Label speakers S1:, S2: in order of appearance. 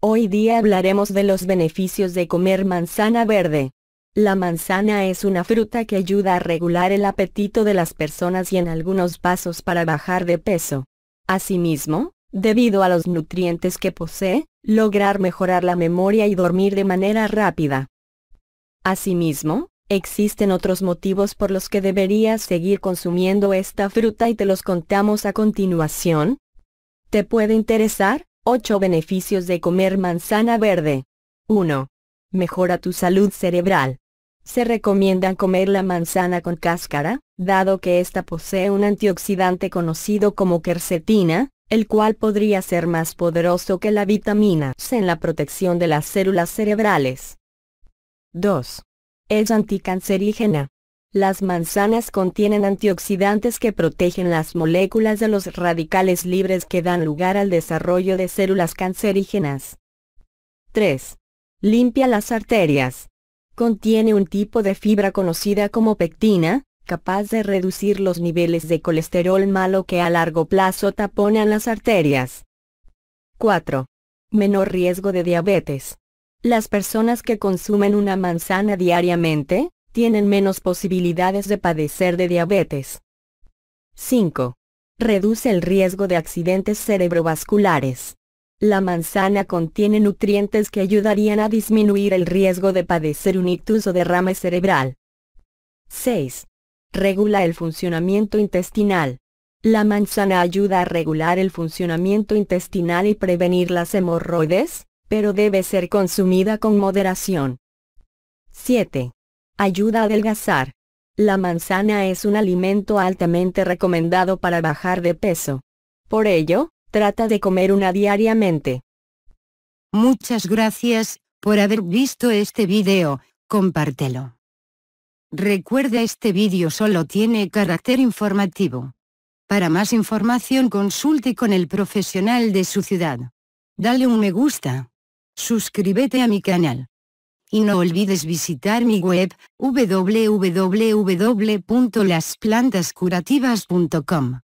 S1: Hoy día hablaremos de los beneficios de comer manzana verde. La manzana es una fruta que ayuda a regular el apetito de las personas y en algunos pasos para bajar de peso. Asimismo, debido a los nutrientes que posee, lograr mejorar la memoria y dormir de manera rápida. Asimismo, existen otros motivos por los que deberías seguir consumiendo esta fruta y te los contamos a continuación. ¿Te puede interesar? 8 beneficios de comer manzana verde. 1. Mejora tu salud cerebral. Se recomienda comer la manzana con cáscara, dado que ésta posee un antioxidante conocido como quercetina, el cual podría ser más poderoso que la vitamina C en la protección de las células cerebrales. 2. Es anticancerígena. Las manzanas contienen antioxidantes que protegen las moléculas de los radicales libres que dan lugar al desarrollo de células cancerígenas. 3. Limpia las arterias. Contiene un tipo de fibra conocida como pectina, capaz de reducir los niveles de colesterol malo que a largo plazo taponan las arterias. 4. Menor riesgo de diabetes. Las personas que consumen una manzana diariamente, tienen menos posibilidades de padecer de diabetes. 5. Reduce el riesgo de accidentes cerebrovasculares. La manzana contiene nutrientes que ayudarían a disminuir el riesgo de padecer un ictus o derrame cerebral. 6. Regula el funcionamiento intestinal. La manzana ayuda a regular el funcionamiento intestinal y prevenir las hemorroides, pero debe ser consumida con moderación. 7. Ayuda a adelgazar. La manzana es un alimento altamente recomendado para bajar de peso. Por ello, trata de comer una diariamente.
S2: Muchas gracias por haber visto este video, compártelo. Recuerda este vídeo solo tiene carácter informativo. Para más información consulte con el profesional de su ciudad. Dale un me gusta. Suscríbete a mi canal. Y no olvides visitar mi web, www.lasplantascurativas.com.